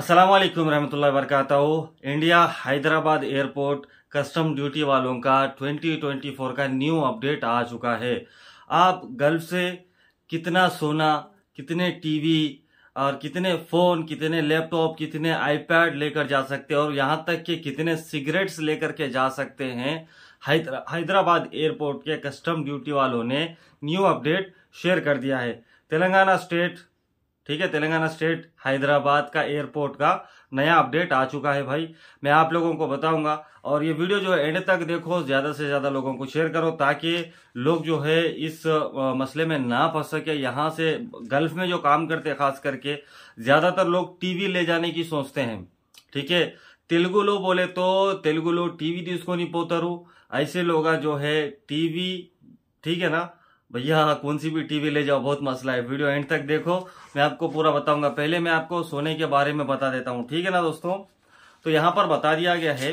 असलम वरहमल वर्क India Hyderabad airport custom duty वालों का 2024 का न्यू अपडेट आ चुका है आप गल्फ से कितना सोना कितने टीवी और कितने फ़ोन कितने लैपटॉप कितने आईपैड लेकर जा सकते हैं और यहाँ तक कि कितने सिगरेट्स लेकर के जा सकते हैं हैदराबाद एयरपोर्ट के कस्टम ड्यूटी वालों ने न्यू अपडेट शेयर कर दिया है तेलंगाना स्टेट ठीक है तेलंगाना स्टेट हैदराबाद का एयरपोर्ट का नया अपडेट आ चुका है भाई मैं आप लोगों को बताऊंगा और ये वीडियो जो है एंड तक देखो ज़्यादा से ज़्यादा लोगों को शेयर करो ताकि लोग जो है इस मसले में ना फंस सके यहाँ से गल्फ में जो काम करते हैं खास करके ज़्यादातर लोग टीवी ले जाने की सोचते हैं ठीक है तेलुगु लो बोले तो तेलुगु लो टीवी उसको तो नहीं पोतरू ऐसे लोग जो है टीवी ठीक है ना भैया कौन सी भी टीवी ले जाओ बहुत मसला है वीडियो एंड तक देखो मैं आपको पूरा बताऊंगा पहले मैं आपको सोने के बारे में बता देता हूँ ठीक है ना दोस्तों तो यहाँ पर बता दिया गया है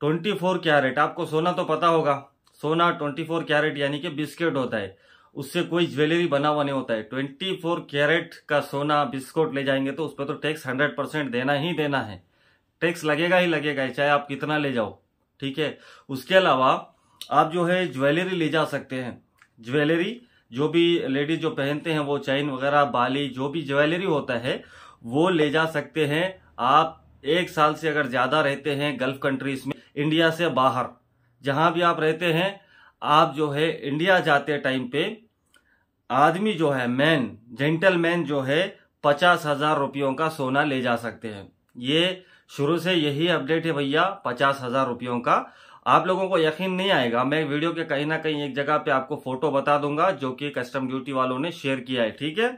ट्वेंटी फोर कैरेट आपको सोना तो पता होगा सोना ट्वेंटी फोर कैरेट यानी कि बिस्किट होता है उससे कोई ज्वेलरी बना हुआ नहीं होता है ट्वेंटी फोर कैरेट का सोना बिस्कुट ले जाएंगे तो उस पर तो टैक्स हंड्रेड परसेंट देना ही देना है टैक्स लगेगा ही लगेगा चाहे आप कितना ले जाओ ठीक है उसके अलावा आप जो है ज्वेलरी ले जा सकते हैं ज्वेलरी जो भी लेडीज जो पहनते हैं वो चैन वगैरह बाली जो भी ज्वेलरी होता है वो ले जा सकते हैं आप एक साल से अगर ज़्यादा रहते हैं गल्फ कंट्रीज में इंडिया से बाहर जहां भी आप रहते हैं आप जो है इंडिया जाते टाइम पे आदमी जो है मैन जेंटलमैन जो है पचास हजार रुपयों का सोना ले जा सकते हैं ये शुरू से यही अपडेट है भैया पचास हजार रुपयों का आप लोगों को यकीन नहीं आएगा मैं वीडियो के कहीं ना कहीं एक जगह पे आपको फोटो बता दूंगा जो कि कस्टम ड्यूटी वालों ने शेयर किया है ठीक है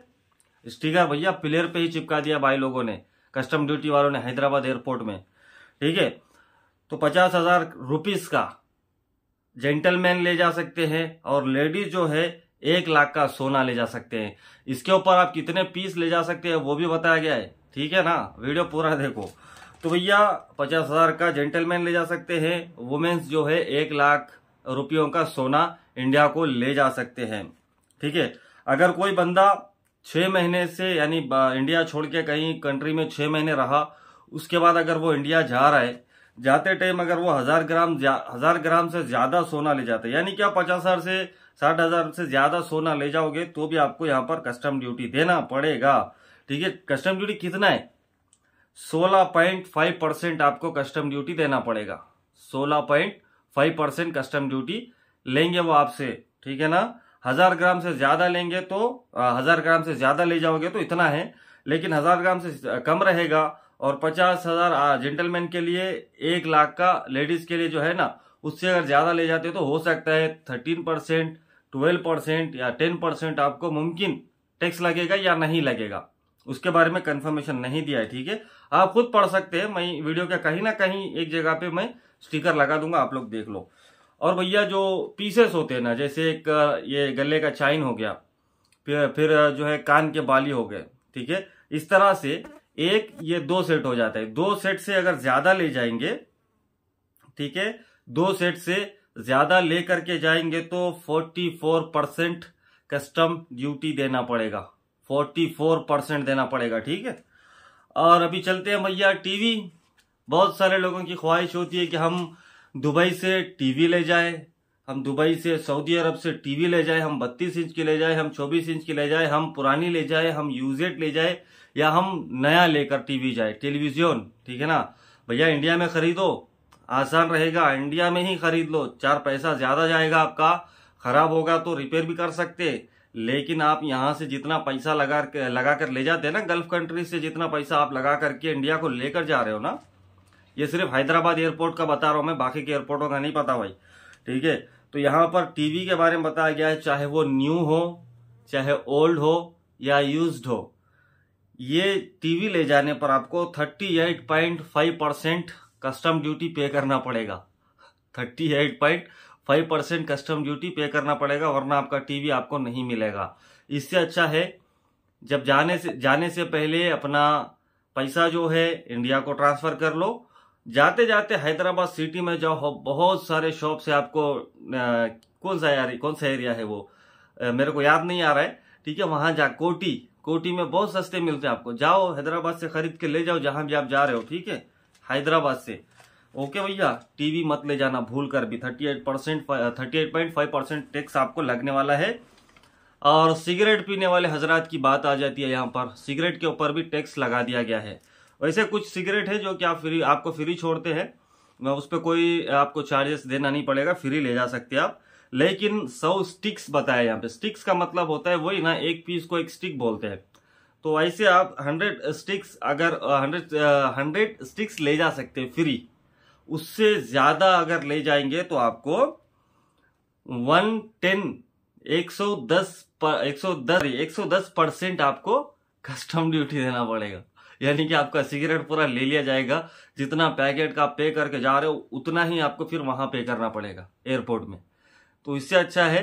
स्टीकर भैया प्लेयर पे ही चिपका दिया भाई लोगों ने कस्टम ड्यूटी वालों ने हैदराबाद एयरपोर्ट में ठीक है तो पचास हजार रुपीज का जेंटलमैन ले जा सकते हैं और लेडीज जो है एक लाख का सोना ले जा सकते हैं इसके ऊपर आप कितने पीस ले जा सकते हैं वो भी बताया गया है ठीक है ना वीडियो पूरा देखो तो भैया पचास हजार का जेंटलमैन ले जा सकते हैं वुमेन्स जो है एक लाख रुपयों का सोना इंडिया को ले जा सकते हैं ठीक है अगर कोई बंदा छः महीने से यानी इंडिया छोड़ के कहीं कंट्री में छः महीने रहा उसके बाद अगर वो इंडिया जा रहा है जाते टाइम अगर वो हज़ार ग्राम हज़ार ग्राम से ज़्यादा सोना ले जाते यानी कि आप पचास हज़ार से साठ हज़ार से ज़्यादा सोना ले जाओगे तो भी आपको यहाँ पर कस्टम ड्यूटी देना पड़ेगा ठीक है कस्टम ड्यूटी कितना है 16.5 परसेंट आपको कस्टम ड्यूटी देना पड़ेगा 16.5 परसेंट कस्टम ड्यूटी लेंगे वो आपसे ठीक है ना हजार ग्राम से ज्यादा लेंगे तो हजार ग्राम से ज्यादा ले जाओगे तो इतना है लेकिन हजार ग्राम से कम रहेगा और पचास हजार जेंटलमैन के लिए एक लाख का लेडीज के लिए जो है ना उससे अगर ज्यादा ले जाते हो तो हो सकता है थर्टीन परसेंट ट्वेल्व परसेंट या टेन परसेंट आपको मुमकिन टैक्स लगेगा या नहीं लगेगा उसके बारे में कंफर्मेशन नहीं दिया है ठीक है आप खुद पढ़ सकते हैं मैं वीडियो का कहीं ना कहीं एक जगह पे मैं स्टिकर लगा दूंगा आप लोग देख लो और भैया जो पीसेस होते हैं ना जैसे एक ये गले का चाइन हो गया फिर फिर जो है कान के बाली हो गए ठीक है इस तरह से एक ये दो सेट हो जाता है दो सेट से अगर ज्यादा ले जाएंगे ठीक है दो सेट से ज्यादा ले करके जाएंगे तो 44 परसेंट कस्टम ड्यूटी देना पड़ेगा फोर्टी फोर परसेंट देना पड़ेगा ठीक है और अभी चलते हैं भैया टीवी बहुत सारे लोगों की ख्वाहिश होती है कि हम दुबई से टीवी ले जाए हम दुबई से सऊदी अरब से टीवी ले जाए हम बत्तीस इंच की ले जाए हम चौबीस इंच की ले जाए हम पुरानी ले जाए हम यूजेड ले जाए या हम नया लेकर टीवी जाए टेलीविजन ठीक है ना भैया इंडिया में खरीदो आसान रहेगा इंडिया में ही खरीद लो चार पैसा ज्यादा जाएगा आपका खराब होगा तो रिपेयर भी कर सकते लेकिन आप यहाँ से जितना पैसा लगा कर लगा कर ले जाते हैं ना गल्फ कंट्री से जितना पैसा आप लगा करके इंडिया को लेकर जा रहे हो ना ये सिर्फ हैदराबाद एयरपोर्ट का बता रहा हूँ मैं बाकी के एयरपोर्टों का नहीं पता भाई ठीक है तो यहाँ पर टीवी के बारे में बताया गया है चाहे वो न्यू हो चाहे ओल्ड हो या यूज हो ये टीवी ले जाने पर आपको 38.5 परसेंट कस्टम ड्यूटी पे करना पड़ेगा 38.5 five percent custom duty pay करना पड़ेगा वरना आपका टीवी आपको नहीं मिलेगा इससे अच्छा है जब जाने से जाने से पहले अपना पैसा जो है इंडिया को ट्रांसफ़र कर लो जाते जाते हैदराबाद सिटी में जाओ बहुत सारे शॉप से आपको आ, कौन सा यार कौन सा एरिया है वो आ, मेरे को याद नहीं आ रहा है ठीक है वहाँ जा कोटी कोटी में बहुत सस्ते मिलते हैं आपको जाओ हैदराबाद से खरीद के ले जाओ जहाँ भी आप जा रहे हो ठीक है हैदराबाद से ओके भैया टीवी मत ले जाना भूल कर भी thirty eight percent thirty eight point five percent tax आपको लगने वाला है और सिगरेट पीने वाले हजरात की बात आ जाती है यहाँ पर सिगरेट के ऊपर भी टैक्स लगा दिया गया है वैसे कुछ सिगरेट है जो कि आप फ्री आपको फ्री छोड़ते हैं उस पर कोई आपको चार्जेस देना नहीं पड़ेगा फ्री ले जा सकते आप लेकिन सौ स्टिक्स बताया यहाँ पे स्टिक्स का मतलब होता है वही ना एक पीस को एक स्टिक बोलते हैं तो ऐसे आप हंड्रेड स्टिक्स अगर हंड्रेड हंड्रेड स्टिक्स ले जा सकते हैं फ्री उससे ज़्यादा अगर ले जाएंगे तो आपको वन टेन एक सौ दस पर एक सौ दस एक सौ दस परसेंट आपको कस्टम ड्यूटी देना पड़ेगा यानी कि आपका सिगरेट पूरा ले लिया जाएगा जितना पैकेट का पे करके जा रहे हो उतना ही आपको फिर वहां पे करना पड़ेगा एयरपोर्ट में तो इससे अच्छा है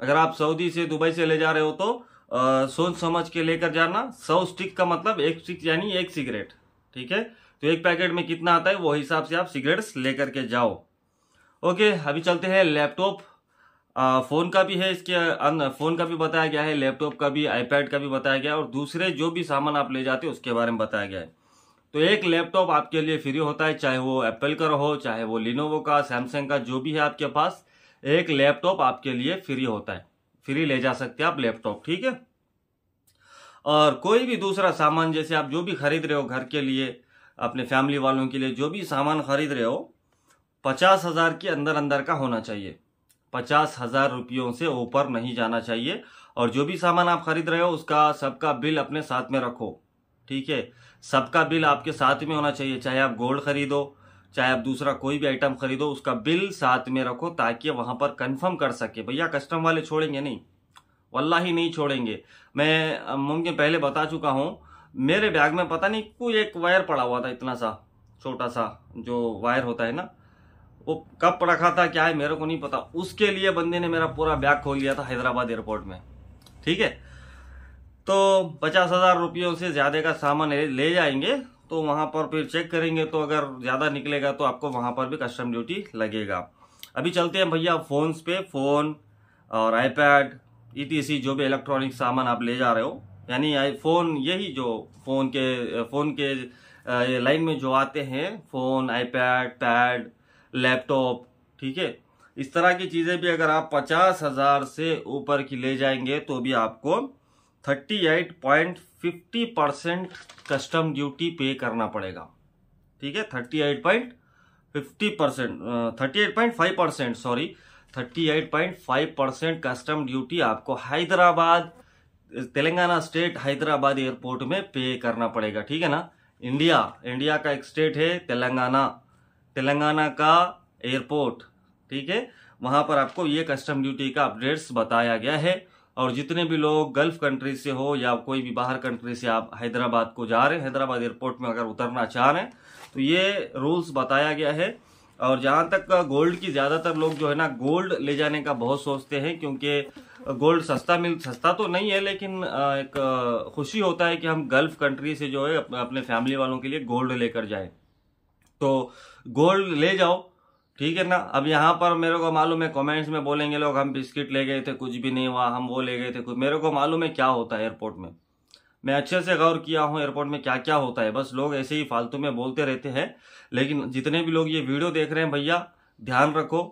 अगर आप सऊदी से दुबई से ले जा रहे हो तो आ, सोच समझ के लेकर जाना सौ स्टिक का मतलब एक स्टिक यानी एक सिगरेट ठीक है तो एक पैकेट में कितना आता है वो हिसाब से आप सिगरेट्स लेकर के जाओ ओके अभी चलते हैं लैपटॉप फ़ोन का भी है इसके फ़ोन का भी बताया गया है लैपटॉप का भी आईपैड का भी बताया गया है और दूसरे जो भी सामान आप ले जाते हो उसके बारे में बताया गया है तो एक लैपटॉप आपके लिए फ्री होता है चाहे वो एप्पल का हो चाहे वो लिनोवो का सैमसंग का जो भी है आपके पास एक लैपटॉप आपके लिए फ्री होता है फ्री ले जा सकते हैं आप लैपटॉप ठीक है और कोई भी दूसरा सामान जैसे आप जो भी खरीद रहे हो घर के लिए अपने फैमिली वालों के लिए जो भी सामान खरीद रहे हो पचास हज़ार के अंदर अंदर का होना चाहिए पचास हज़ार रुपयों से ऊपर नहीं जाना चाहिए और जो भी सामान आप खरीद रहे हो उसका सबका बिल अपने साथ में रखो ठीक है सबका बिल आपके साथ में होना चाहिए चाहे आप गोल्ड खरीदो चाहे आप दूसरा कोई भी आइटम खरीदो उसका बिल साथ में रखो ताकि वहाँ पर कंफर्म कर सके भैया कस्टम वाले छोड़ेंगे नहीं वल्ला ही नहीं छोड़ेंगे मैं मुमकिन पहले बता चुका हूँ मेरे बैग में पता नहीं कोई एक वायर पड़ा हुआ था इतना सा छोटा सा जो वायर होता है ना वो कब रखा था क्या है मेरे को नहीं पता उसके लिए बंदे ने मेरा पूरा बैग खोल लिया था हैदराबाद एयरपोर्ट में ठीक है तो पचास हजार रुपयों से ज़्यादा का सामान ले जाएंगे तो वहाँ पर फिर चेक करेंगे तो अगर ज़्यादा निकलेगा तो आपको वहाँ पर भी कस्टम ड्यूटी लगेगा अभी चलते हैं भैया फ़ोन्स पे फ़ोन और आईपैड सी जो भी इलेक्ट्रॉनिक सामान आप ले जा रहे हो यानी आईफोन यही जो फ़ोन के फ़ोन के लाइन में जो आते हैं फ़ोन आईपैड पैड लैपटॉप ठीक है इस तरह की चीज़ें भी अगर आप पचास हज़ार से ऊपर की ले जाएंगे तो भी आपको thirty eight point fifty percent custom duty pay करना पड़ेगा ठीक है thirty eight point fifty percent thirty eight point five percent sorry thirty eight point five percent custom duty आपको हैदराबाद तेलंगाना स्टेट हैदराबाद एयरपोर्ट में पे करना पड़ेगा ठीक है ना इंडिया इंडिया का एक स्टेट है तेलंगाना तेलंगाना का एयरपोर्ट ठीक है वहाँ पर आपको ये कस्टम ड्यूटी का अपडेट्स बताया गया है और जितने भी लोग गल्फ कंट्री से हो या कोई भी बाहर कंट्री से आप हैदराबाद को जा रहे हैं हैदराबाद एयरपोर्ट में अगर उतरना चाह रहे हैं तो ये रूल्स बताया गया है और जहाँ तक गोल्ड की ज़्यादातर लोग जो है ना गोल्ड ले जाने का बहुत सोचते हैं क्योंकि गोल्ड सस्ता मिल सस्ता तो नहीं है लेकिन एक खुशी होता है कि हम गल्फ कंट्री से जो है अपने फैमिली वालों के लिए गोल्ड लेकर जाए तो गोल्ड ले जाओ ठीक है ना अब यहाँ पर मेरे को मालूम है कमेंट्स में बोलेंगे लोग हम बिस्किट ले गए थे कुछ भी नहीं हुआ हम वो ले गए थे कुछ मेरे को मालूम है क्या होता है एयरपोर्ट में मैं अच्छे से गौर किया हूँ एयरपोर्ट में क्या क्या होता है बस लोग ऐसे ही फालतू में बोलते रहते हैं लेकिन जितने भी लोग ये वीडियो देख रहे हैं भैया ध्यान रखो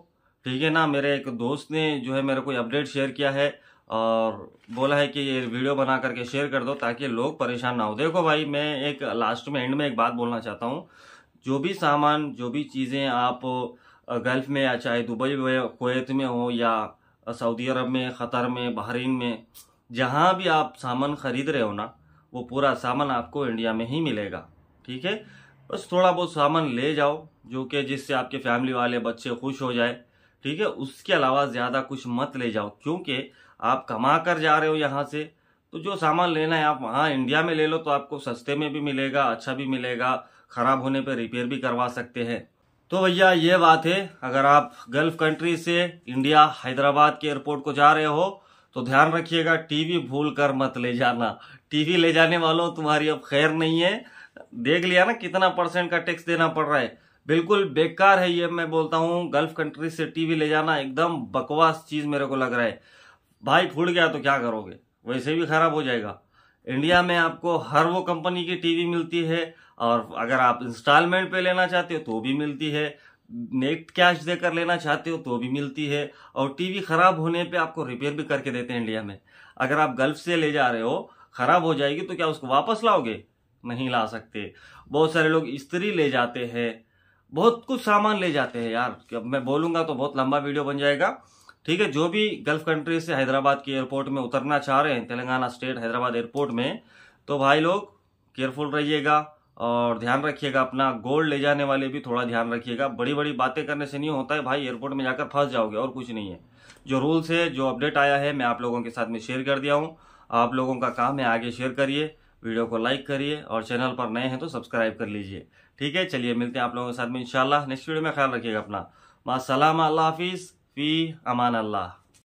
ठीक है ना मेरे एक दोस्त ने जो है मेरे को अपडेट शेयर किया है और बोला है कि ये वीडियो बना करके शेयर कर दो ताकि लोग परेशान ना हो देखो भाई मैं एक लास्ट में एंड में एक बात बोलना चाहता हूँ जो भी सामान जो भी चीज़ें आप गल्फ़ में या चाहे दुबई में कोत में हो या सऊदी अरब में ख़तर में बहरीन में जहाँ भी आप सामान ख़रीद रहे हो ना वो पूरा सामान आपको इंडिया में ही मिलेगा ठीक है बस थोड़ा बहुत सामान ले जाओ जो कि जिससे आपके फैमिली वाले बच्चे खुश हो जाए ठीक है उसके अलावा ज़्यादा कुछ मत ले जाओ क्योंकि आप कमा कर जा रहे हो यहाँ से तो जो सामान लेना है आप वहाँ इंडिया में ले लो तो आपको सस्ते में भी मिलेगा अच्छा भी मिलेगा ख़राब होने पर रिपेयर भी करवा सकते हैं तो भैया ये बात है अगर आप गल्फ कंट्री से इंडिया हैदराबाद के एयरपोर्ट को जा रहे हो तो ध्यान रखिएगा टीवी भूल कर मत ले जाना टीवी ले जाने वालों तुम्हारी अब खैर नहीं है देख लिया ना कितना परसेंट का टैक्स देना पड़ रहा है बिल्कुल बेकार है ये मैं बोलता हूँ गल्फ कंट्री से टीवी ले जाना एकदम बकवास चीज़ मेरे को लग रहा है भाई फूट गया तो क्या करोगे वैसे भी ख़राब हो जाएगा इंडिया में आपको हर वो कंपनी की टीवी मिलती है और अगर आप इंस्टॉलमेंट पे लेना चाहते हो तो भी मिलती है नेट कैश देकर लेना चाहते हो तो भी मिलती है और टीवी ख़राब होने पे आपको रिपेयर भी करके देते हैं इंडिया में अगर आप गल्फ से ले जा रहे हो ख़राब हो जाएगी तो क्या उसको वापस लाओगे नहीं ला सकते बहुत सारे लोग स्त्री ले जाते हैं बहुत कुछ सामान ले जाते हैं यार अब मैं बोलूँगा तो बहुत लंबा वीडियो बन जाएगा ठीक है जो भी गल्फ कंट्री से हैदराबाद के एयरपोर्ट में उतरना चाह रहे हैं तेलंगाना स्टेट हैदराबाद एयरपोर्ट में तो भाई लोग केयरफुल रहिएगा और ध्यान रखिएगा अपना गोल्ड ले जाने वाले भी थोड़ा ध्यान रखिएगा बड़ी बड़ी बातें करने से नहीं होता है भाई एयरपोर्ट में जाकर फंस जाओगे और कुछ नहीं है जो रूल्स है जो अपडेट आया है मैं आप लोगों के साथ में शेयर कर दिया हूँ आप लोगों का काम है आगे शेयर करिए वीडियो को लाइक करिए और चैनल पर नए हैं तो सब्सक्राइब कर लीजिए ठीक है चलिए मिलते हैं आप लोगों के साथ में इंशाल्लाह नेक्स्ट वीडियो में ख्याल रखिएगा अपना माँ सलाम अल्लाह हाफिज़ फ़ी अमान अल्लाह